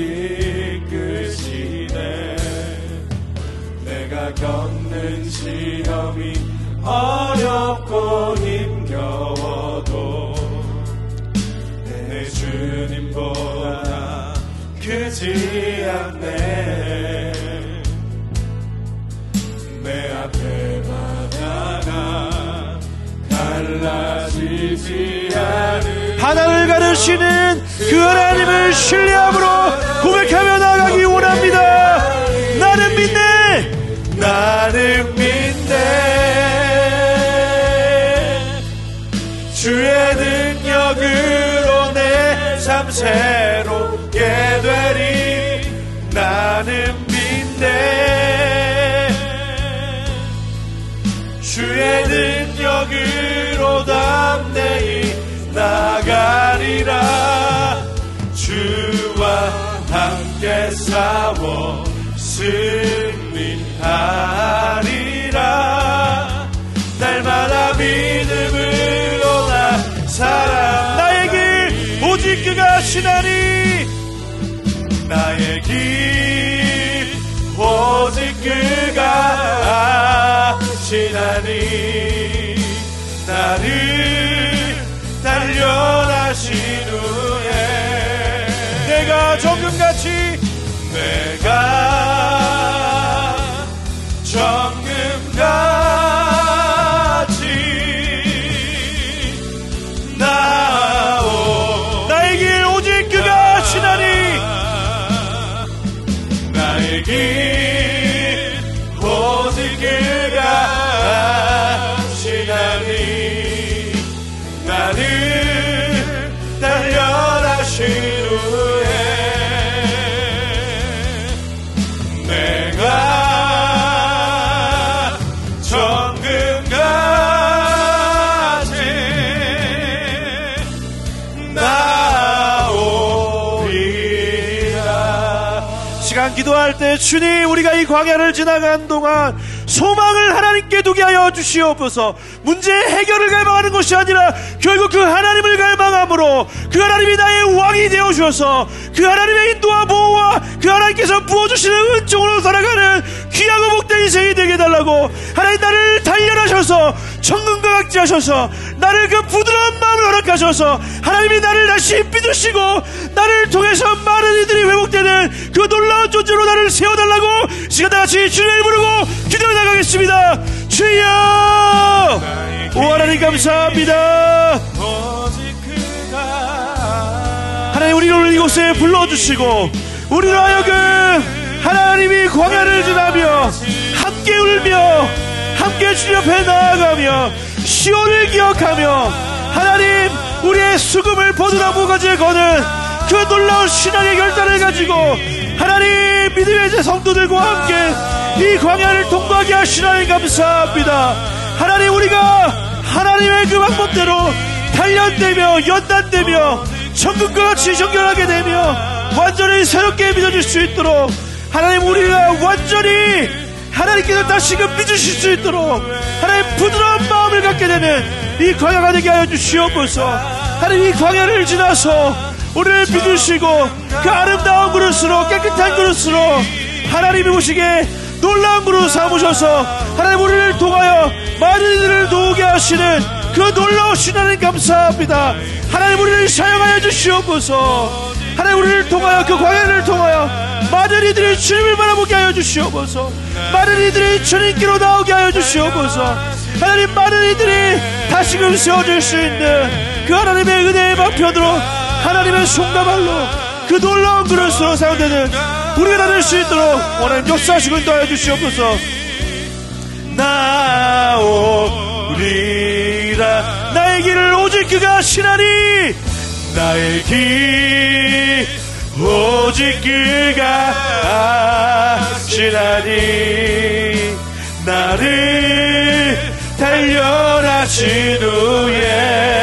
이끄시네 내가 겪는 시험이 어렵고 힘겨워도 내 주님보다 크지 않네 내 앞에 바다가 달라지지 않은 바다를 가르치는 그 하나님을 신뢰함으로 고백하며 나가기 원합니다. 나는 믿네. 나는 믿네. 주의 능력으로 내 삶 새롭게 되리. 나는 믿네. 주의 능력으로 함께 싸워 승리하리라 날마다 믿음을 얻어 사람 나의 길 오직 그가 시나니 나의 길 오직 그가 시나니 나를 달려나신 후에 내가 정금같이 내가 저때 주님 우리가 이 광야를 지나간 동안 소망을 하나님께 두게 하여 주시옵소서 문제 해결을 갈망하는 것이 아니라 결국 그 하나님을 갈망함으로 그 하나님이 나의 왕이 되어주셔서 그 하나님의 인도와 보호와 그 하나님께서 부어주시는 은총으로 살아가는 귀하고 복된 인생이 되게 달라고 하나님 나를 단련하셔서 천근과 같이 하셔서 나를 그 부드러운 마음을 허락하셔서 하나님이 나를 다시 믿으시고 나를 통해서 많은 이들이 회복되는 그 놀라운 존재로 나를 세워달라고 지간다 같이 주님을 부르고 기도해 나가겠습니다 주여 오 하나님 감사합니다 하나님 우리를 오늘 이곳에 불러주시고 우리로 하여금 하나님이 광야를 지나며 함께 울며 함께 주님 앞에 나아가며 시온을 기억하며 하나님 우리의 수금을 보드나무가지에 거는 그 놀라운 신앙의 결단을 가지고 하나님 믿음의 제 성도들과 함께 이 광야를 통과하게 하시나님 감사합니다 하나님 우리가 하나님의 그 방법대로 단련되며 연단되며 천국과 같이 정결하게 되며 완전히 새롭게 믿어질 수 있도록 하나님 우리가 완전히 하나님께서 다시금 믿으실 수 있도록 하나님 부드러운 마음을 갖게 되는 이 광야가 되게 하여 주시옵소서 하나님 이 광야를 지나서 우리를 믿으시고 그 아름다운 그릇으로 깨끗한 그릇으로 하나님이 보시기에 놀라운 그릇 삼으셔서 하나님 우리를 통하여 많은 이들을 도우게 하시는 그 놀라우신 하나님 감사합니다 하나님 우리를 사용하여 주시옵소서 하나님 우리를 통하여 그 광야를 통하여 많은 이들이 주님을 바라보게 하여 주시옵소서 많은 이들이 주님께로 나오게 하여 주시옵소서 하나님 많은 이들이 다시금 세워질수 있는 그 하나님의 은혜의 방편으로 하나님의 송가발로 그 놀라운 그릇 서로 사용되는 우리가 다눌수 있도록 원하는역사식을고도하여 주시옵소서 나오리라 나의 길을 오직 그가 시나니 나의 길 오직 그가 아시나니 나를 달려라신 후에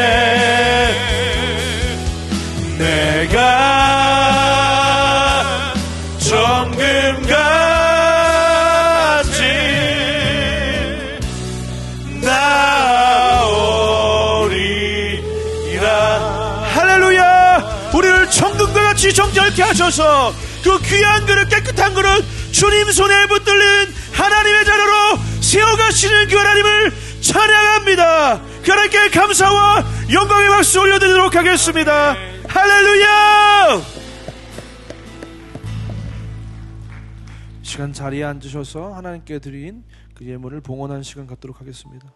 하셔서 그 귀한 그릇 깨끗한 그릇 주님 손에 붙들린 하나님의 자녀로 세워가시는 그 하나님을 찬양합니다. 그 하나님께 감사와 영광의 박수 올려드리도록 하겠습니다. 할렐루야! 시간 자리에 앉으셔서 하나님께 드린 그 예물을 봉헌한 시간 갖도록 하겠습니다.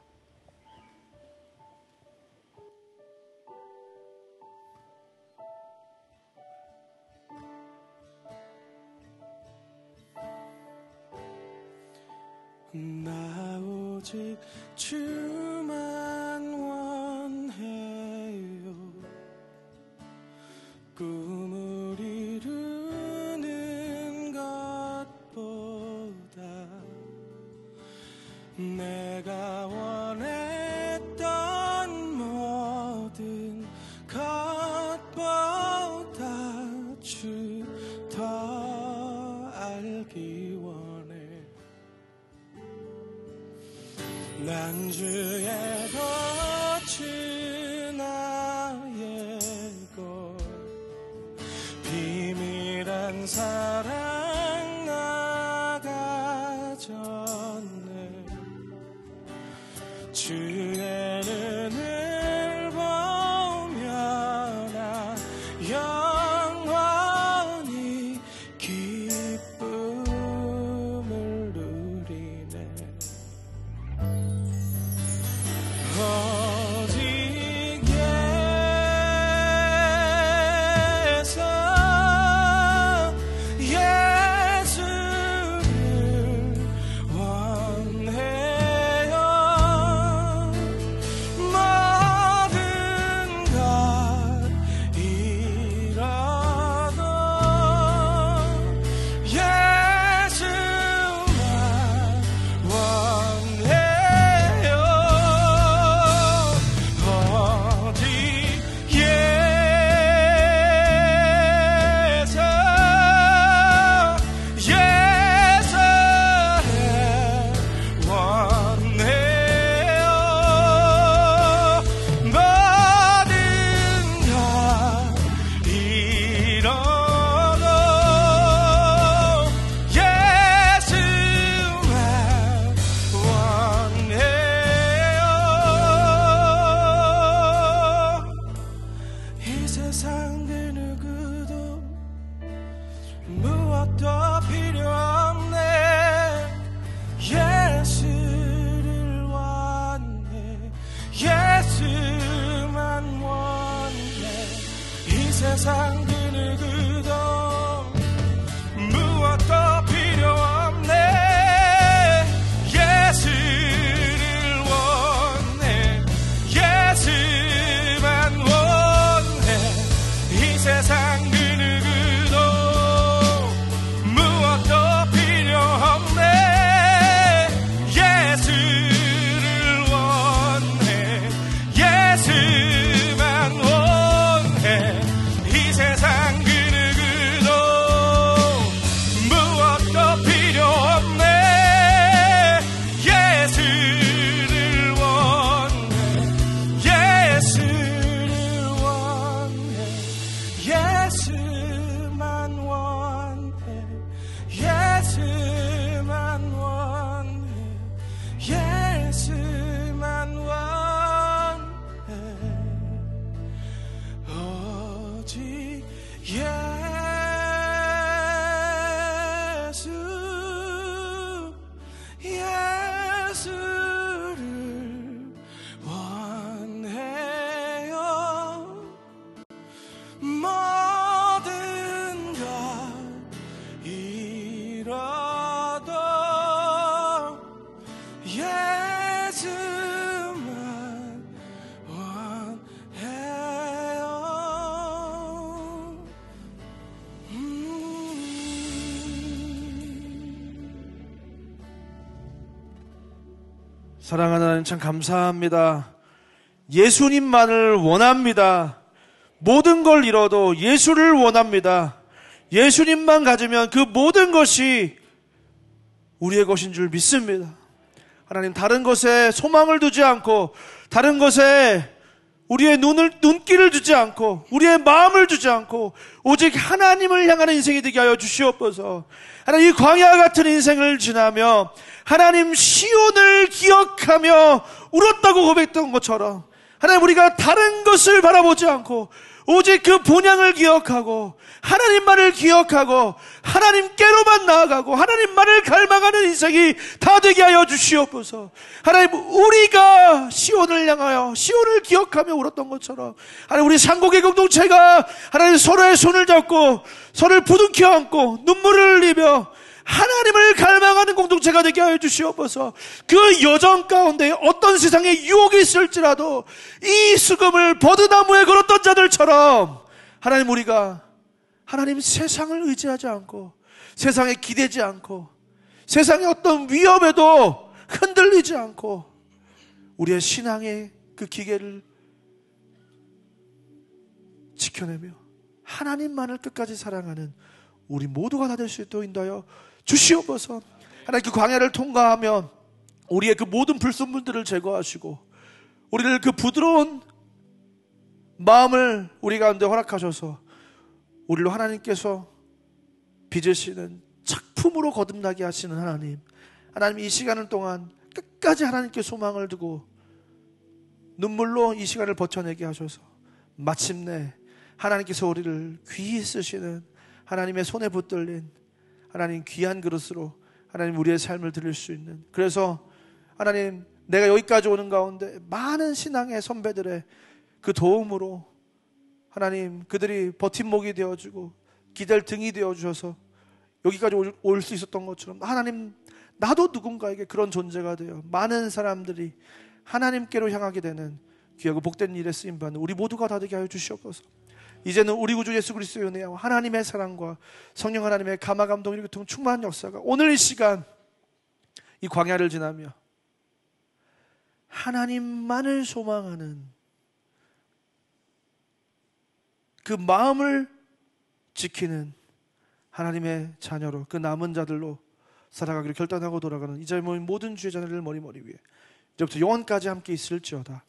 나 오직 주 안주에도 사랑하는 하나님 참 감사합니다. 예수님만을 원합니다. 모든 걸 잃어도 예수를 원합니다. 예수님만 가지면 그 모든 것이 우리의 것인 줄 믿습니다. 하나님 다른 것에 소망을 두지 않고 다른 것에 우리의 눈을, 눈길을 주지 않고, 우리의 마음을 주지 않고, 오직 하나님을 향하는 인생이 되게 하여 주시옵소서. 하나님, 이 광야 같은 인생을 지나며, 하나님 시온을 기억하며 울었다고 고백했던 것처럼, 하나님, 우리가 다른 것을 바라보지 않고, 오직 그 본향을 기억하고 하나님 말을 기억하고 하나님께로만 나아가고 하나님 말을 갈망하는 인생이 다 되게 하여 주시옵소서. 하나님 우리가 시온을 향하여 시온을 기억하며 울었던 것처럼 하나님 우리 상곡의 공동체가 하나님 서로의 손을 잡고 서로를 부둥켜 안고 눈물을 흘리며 하나님을 갈망하는 공동체가 되게 하여 주시옵소서. 그 여정 가운데 어떤 세상에 유혹이 있을지라도 이 수금을 버드나무에 걸었던 자들처럼 하나님 우리가 하나님 세상을 의지하지 않고 세상에 기대지 않고 세상의 어떤 위험에도 흔들리지 않고 우리의 신앙의 그 기계를 지켜내며 하나님만을 끝까지 사랑하는 우리 모두가 다 될 수 있도록 인도하여 주시옵소서. 하나님 그 광야를 통과하면 우리의 그 모든 불순분들을 제거하시고 우리를 그 부드러운 마음을 우리 가운데 허락하셔서 우리로 하나님께서 빚으시는 작품으로 거듭나게 하시는 하나님. 하나님 이 시간을 동안 끝까지 하나님께 소망을 두고 눈물로 이 시간을 버텨내게 하셔서 마침내 하나님께서 우리를 귀히 쓰시는 하나님의 손에 붙들린 하나님 귀한 그릇으로 하나님 우리의 삶을 드릴 수 있는 그래서 하나님 내가 여기까지 오는 가운데 많은 신앙의 선배들의 그 도움으로 하나님 그들이 버팀목이 되어주고 기댈 등이 되어주셔서 여기까지 올 수 있었던 것처럼 하나님 나도 누군가에게 그런 존재가 되어 많은 사람들이 하나님께로 향하게 되는 귀하고 복된 일에 쓰임 받는 우리 모두가 다 되게 하여 주시옵소서. 이제는 우리 구주 예수 그리스도의 은혜와 하나님의 사랑과 성령 하나님의 감화 감동 이렇게 통 충만한 역사가 오늘 이 시간 이 광야를 지나며 하나님만을 소망하는 그 마음을 지키는 하나님의 자녀로 그 남은 자들로 살아가기를 결단하고 돌아가는 이 젊은 모든 주의 자녀를 머리머리 위에 이제부터 영원까지 함께 있을지어다.